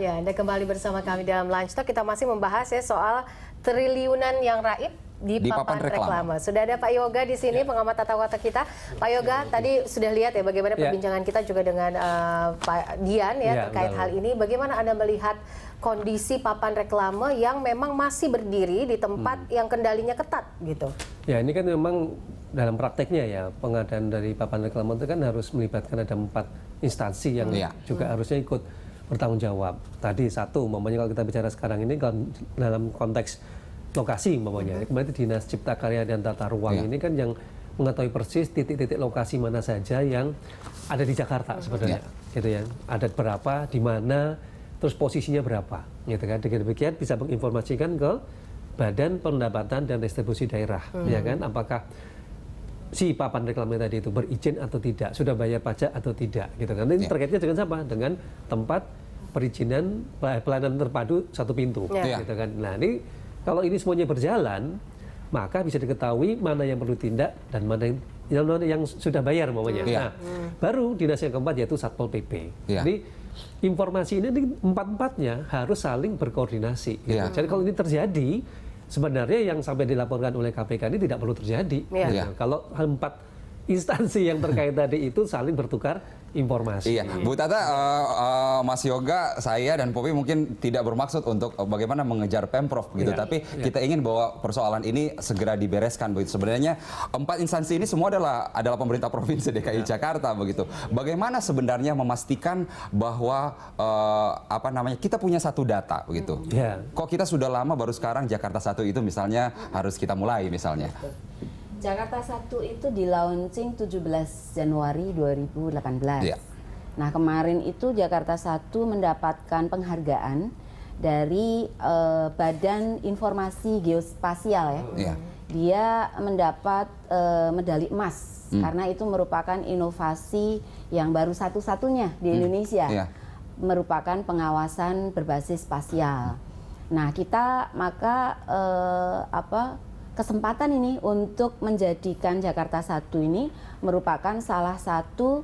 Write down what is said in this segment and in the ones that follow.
Ya, Anda kembali bersama kami dalam Lunch Talk. Kita masih membahas ya soal triliunan yang raib di, di papan, papan reklama. reklama. Sudah ada Pak Yoga di sini, ya. pengamat tata kota kita. Pak Yoga, ya. tadi sudah lihat ya bagaimana ya. perbincangan kita juga dengan uh, Pak Dian ya, ya terkait benar. hal ini. Bagaimana Anda melihat kondisi papan reklame yang memang masih berdiri di tempat hmm. yang kendalinya ketat gitu? Ya, ini kan memang dalam prakteknya ya pengadaan dari papan reklame itu kan harus melibatkan ada empat instansi yang ya. juga hmm. harusnya ikut bertanggung jawab. Tadi satu, umpamanya kalau kita bicara sekarang ini dalam konteks lokasi umpamanya, kemarin mm-hmm. dinas cipta karya dan tata ruang yeah. ini kan yang mengetahui persis titik-titik lokasi mana saja yang ada di Jakarta mm-hmm. sebenarnya, yeah. gitu ya. Ada berapa, di mana, terus posisinya berapa, gitu kan. Dengan demikian bisa menginformasikan ke Badan Pendapatan dan Distribusi Daerah, hmm. ya mm-hmm. kan. Apakah si papan reklame tadi itu berizin atau tidak, sudah bayar pajak atau tidak, gitu kan? Ini yeah. terkaitnya dengan siapa? Dengan tempat perizinan pelayanan terpadu satu pintu, yeah. Ya. gitu kan? Nah ini kalau ini semuanya berjalan, maka bisa diketahui mana yang perlu tindak dan mana yang yang, sudah bayar mamanya. Yeah. Nah, baru dinas yang keempat yaitu satpol pp. Yeah. Jadi informasi ini, ini empat empatnya harus saling berkoordinasi. Gitu. Yeah. Jadi kalau ini terjadi sebenarnya yang sampai dilaporkan oleh KPK ini tidak perlu terjadi. Ya. Ya. Kalau empat instansi yang terkait tadi itu saling bertukar informasi. Iya, Bu Tata, uh, uh, Mas Yoga, saya dan Popi mungkin tidak bermaksud untuk eh, bagaimana mengejar pemprov gitu. yeah. tapi yeah. kita ingin bahwa persoalan ini segera dibereskan begitu. Sebenarnya empat instansi ini semua adalah adalah pemerintah provinsi iya. DKI yeah. Jakarta begitu. Bagaimana sebenarnya memastikan bahwa uh, apa namanya kita punya satu data begitu? Yeah. Kok kita sudah lama baru sekarang Jakarta satu itu misalnya harus kita mulai misalnya? Jakarta Satu itu di launching 17 Januari 2018. Ya. Nah, kemarin itu Jakarta Satu mendapatkan penghargaan dari uh, Badan Informasi Geospasial ya. ya. Dia mendapat uh, medali emas hmm. karena itu merupakan inovasi yang baru satu-satunya di hmm. Indonesia. Ya. Merupakan pengawasan berbasis spasial. Nah, kita maka uh, apa kesempatan ini untuk menjadikan Jakarta Satu ini merupakan salah satu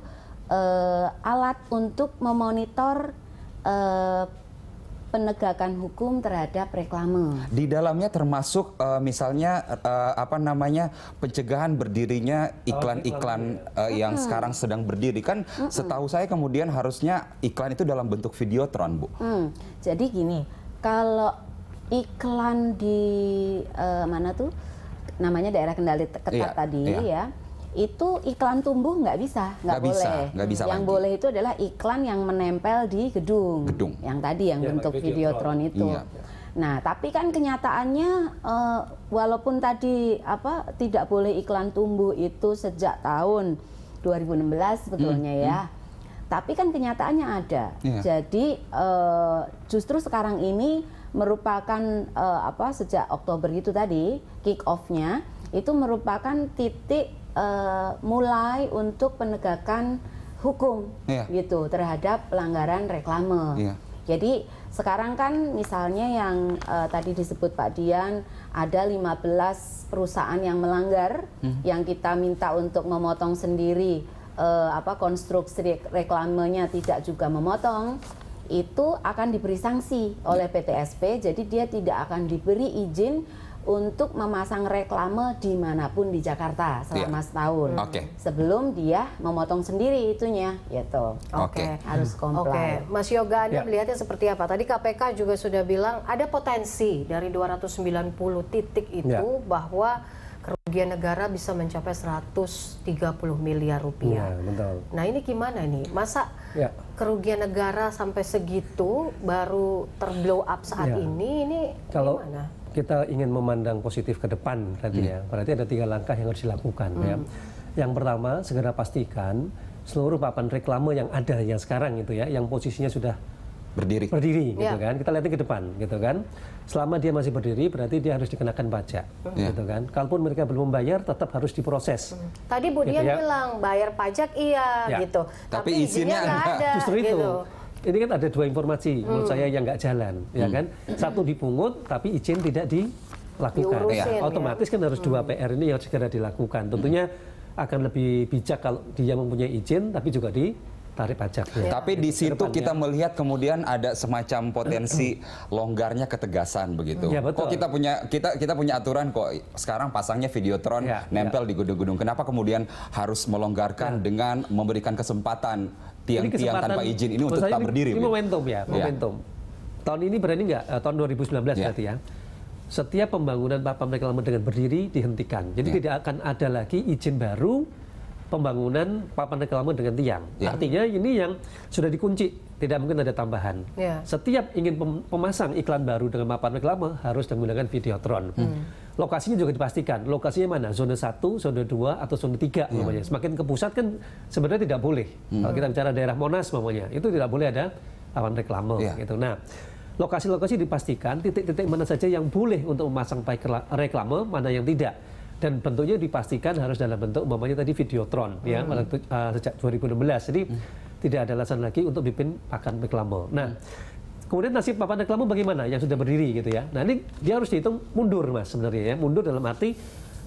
uh, alat untuk memonitor uh, penegakan hukum terhadap reklame. Di dalamnya termasuk uh, misalnya uh, apa namanya pencegahan berdirinya oh, iklan-iklan uh, yang hmm. sekarang sedang berdiri kan hmm. setahu saya kemudian harusnya iklan itu dalam bentuk videotron, Bu. Hmm. Jadi gini, kalau iklan di uh, mana tuh namanya daerah kendali ketat iya, tadi iya. ya itu iklan tumbuh nggak bisa nggak boleh gak bisa yang lagi. boleh itu adalah iklan yang menempel di gedung, gedung. yang tadi yang ya, bentuk videotron, videotron itu iya. nah tapi kan kenyataannya uh, walaupun tadi apa tidak boleh iklan tumbuh itu sejak tahun 2016 sebetulnya hmm, ya hmm. tapi kan kenyataannya ada iya. jadi uh, justru sekarang ini merupakan uh, apa sejak Oktober itu tadi kick off-nya itu merupakan titik uh, mulai untuk penegakan hukum yeah. gitu terhadap pelanggaran reklame. Yeah. Jadi sekarang kan misalnya yang uh, tadi disebut Pak Dian ada 15 perusahaan yang melanggar mm -hmm. yang kita minta untuk memotong sendiri uh, apa konstruksi reklamenya tidak juga memotong itu akan diberi sanksi oleh PTSP, ya. jadi dia tidak akan diberi izin untuk memasang reklame dimanapun di Jakarta selama yeah. setahun. Okay. Sebelum dia memotong sendiri itunya, gitu. Oke. Okay. Harus hmm. komplain. okay. Mas Yoga, Anda yeah. melihatnya seperti apa? Tadi KPK juga sudah bilang ada potensi dari 290 titik itu yeah. bahwa kerugian negara bisa mencapai 130 miliar rupiah. Ya, betul. Nah ini gimana nih? Masa ya. kerugian negara sampai segitu baru terblow up saat ya. ini? Ini Kalau gimana? kita ingin memandang positif ke depan tadi hmm. ya, berarti ada tiga langkah yang harus dilakukan ya. hmm. ya. Yang pertama segera pastikan seluruh papan reklame yang ada yang sekarang itu ya, yang posisinya sudah berdiri. Berdiri, yeah. gitu ya. kan. Kita lihatnya ke depan, gitu kan. Selama dia masih berdiri, berarti dia harus dikenakan pajak, yeah. gitu kan. Kalaupun mereka belum membayar, tetap harus diproses. Hmm. Tadi Bu gitu Dian gitu, ya. bilang bayar pajak iya, yeah. gitu. Tapi, Tapi izinnya nggak ada. Justru gitu. Ini kan ada dua informasi hmm. menurut saya yang nggak jalan, ya hmm. ya kan. Satu dipungut, tapi izin tidak dilakukan. Diurusin, ya. ya. Otomatis kan harus hmm. dua PR ini yang segera dilakukan. Tentunya hmm. akan lebih bijak kalau dia mempunyai izin, tapi juga di tarif Ya. Iya. Tapi di situ kita melihat kemudian ada semacam potensi longgarnya ketegasan begitu. Ya, betul. Kok kita punya kita kita punya aturan kok sekarang pasangnya videotron ya, nempel ya. di gedung-gedung. Kenapa kemudian harus melonggarkan ya. dengan memberikan kesempatan tiang-tiang tanpa izin ini untuk tetap berdiri? Ini momentum ya, iya. momentum. Tahun ini berani nggak? Eh, tahun 2019 ya. berarti ya. Setiap pembangunan papan reklama dengan berdiri dihentikan. Jadi ya. tidak akan ada lagi izin baru pembangunan papan reklame dengan tiang. Ya. Artinya ini yang sudah dikunci, tidak mungkin ada tambahan. Ya. Setiap ingin memasang iklan baru dengan papan reklame harus menggunakan videotron. Hmm. Lokasinya juga dipastikan. Lokasinya mana? Zona 1, zona 2, atau zona 3 ya. Semakin ke pusat kan sebenarnya tidak boleh. Hmm. Kalau kita bicara daerah Monas mamanya, itu tidak boleh ada papan reklame ya. gitu. Nah, lokasi-lokasi dipastikan titik-titik mana saja yang boleh untuk memasang reklame, mana yang tidak dan bentuknya dipastikan harus dalam bentuk umpamanya tadi videotron ya, hmm. ya uh, sejak 2016 jadi hmm. tidak ada alasan lagi untuk bikin pakan reklame nah hmm. kemudian nasib papan reklame bagaimana yang sudah berdiri gitu ya nah ini dia harus dihitung mundur mas sebenarnya ya mundur dalam arti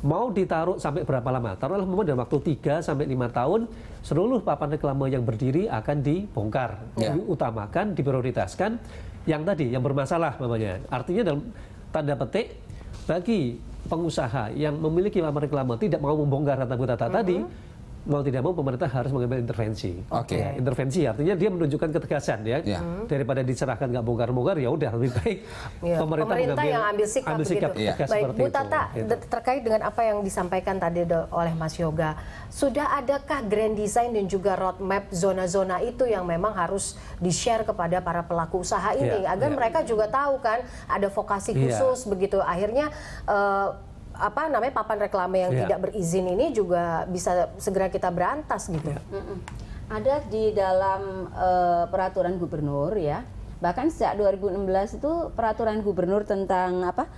mau ditaruh sampai berapa lama taruhlah memang dalam waktu 3 sampai 5 tahun seluruh papan reklame yang berdiri akan dibongkar yeah. diutamakan diprioritaskan yang tadi yang bermasalah namanya artinya dalam tanda petik bagi pengusaha yang memiliki lamaran reklama tidak mau membongkar tata Tata mm -hmm. tadi mau tidak mau pemerintah harus mengambil intervensi. Oke. Okay. Ya, intervensi artinya dia menunjukkan ketegasan ya. Yeah. Hmm. Daripada diserahkan nggak bongkar-bongkar ya udah lebih baik yeah. pemerintah, pemerintah yang ambil sikap, ambil sikap begitu. yeah. Baik Bu Tata itu, terkait dengan apa yang disampaikan tadi oleh Mas Yoga, sudah adakah grand design dan juga roadmap zona-zona itu yang memang harus di-share kepada para pelaku usaha ini yeah. agar yeah. mereka juga tahu kan ada vokasi iya. khusus yeah. begitu. Akhirnya uh, apa namanya papan reklame yang yeah. tidak berizin ini juga bisa segera kita berantas gitu. Yeah. Mm -mm. Ada di dalam uh, peraturan gubernur ya. Bahkan sejak 2016 itu peraturan gubernur tentang apa?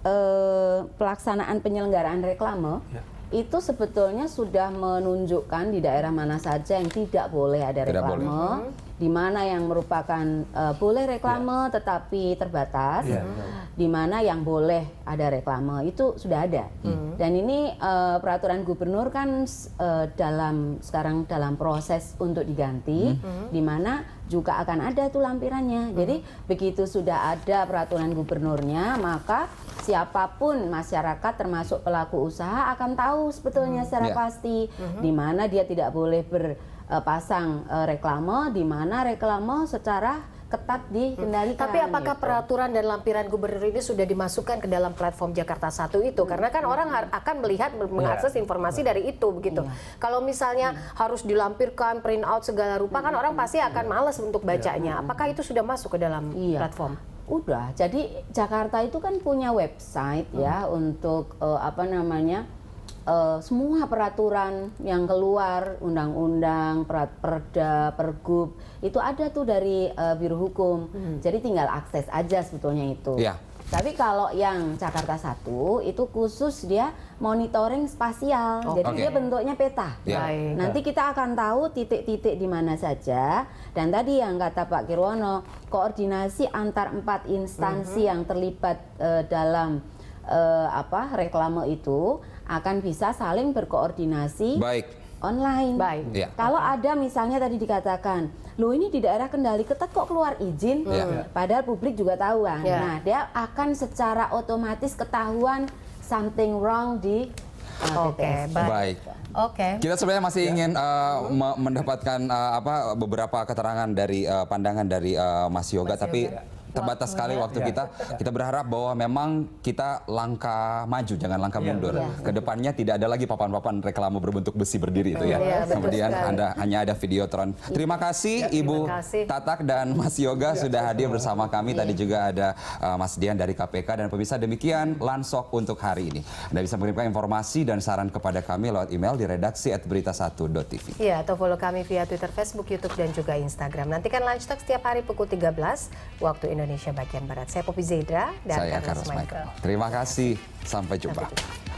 Uh, pelaksanaan penyelenggaraan reklame. Yeah itu sebetulnya sudah menunjukkan di daerah mana saja yang tidak boleh ada reklame, hmm. di mana yang merupakan uh, boleh reklame ya. tetapi terbatas, ya, ya. di mana yang boleh ada reklame itu sudah ada. Hmm. Dan ini uh, peraturan gubernur kan uh, dalam sekarang dalam proses untuk diganti, hmm. hmm. di mana juga akan ada tuh lampirannya. Hmm. Jadi begitu sudah ada peraturan gubernurnya, maka siapapun masyarakat termasuk pelaku usaha akan tahu sebetulnya hmm, secara yeah. pasti hmm. di mana dia tidak boleh berpasang e, uh, e, reklame, di mana reklame secara ketat dikendalikan. Tapi apakah gitu. peraturan dan lampiran gubernur ini sudah dimasukkan ke dalam platform Jakarta Satu itu? Karena kan hmm. orang akan melihat mengakses iya. informasi dari itu begitu. Yeah. Kalau misalnya hmm. harus dilampirkan print out segala rupa kan hmm. orang pasti akan iya. males untuk bacanya. Iya. Apakah itu sudah masuk ke dalam platform? Udah, jadi Jakarta itu kan punya website ya hmm. ya untuk uh, apa namanya uh, semua peraturan yang keluar, undang-undang, perda, pergub itu ada tuh dari uh, eh, biro hukum. Hmm. Jadi tinggal akses aja sebetulnya itu. Ya. Tapi kalau yang Jakarta 1 itu khusus dia monitoring spasial. Oh, Jadi okay. dia bentuknya peta. Yeah. Nanti kita akan tahu titik-titik di mana saja. Dan tadi yang kata Pak Kirwono, koordinasi antar empat instansi mm -hmm. yang terlibat uh, dalam uh, apa reklame itu akan bisa saling berkoordinasi. Baik. Online. Baik. Yeah. Kalau ada misalnya tadi dikatakan loh ini di daerah kendali ketat kok keluar izin hmm. yeah. padahal publik juga tahu kan yeah. nah dia akan secara otomatis ketahuan something wrong di uh, Oke, okay, baik. Oke. Okay. Kita sebenarnya masih ya. ingin uh, mendapatkan uh, apa beberapa keterangan dari uh, pandangan dari uh, Mas Yoga, Mas tapi terbatas sekali iya. waktu ya. kita. Kita berharap bahwa memang kita langkah maju, jangan langkah iya. mundur. Ya, ya. Kedepannya tidak ada lagi papan-papan reklame berbentuk besi berdiri itu ya. ya Kemudian sekali. anda hanya ada videotron. Iya. Terima kasih ya, Ibu kasih. Tatak dan Mas Yoga ya, sudah hadir bersama kami. Ya. Tadi juga ada uh, Mas Dian dari KPK dan pemirsa demikian Lansok untuk hari ini. Anda bisa mengirimkan informasi dan saran kepada kami lewat email di redaksi @berita1.tv. Iya, atau follow kami via Twitter, Facebook, YouTube dan juga Instagram. Nantikan Lunch Talk setiap hari pukul 13 waktu ini Indonesia bagian Barat. Saya Popi Zedra dan Saya Carlos Michael. Michael. Terima kasih. Sampai jumpa. Sampai jumpa.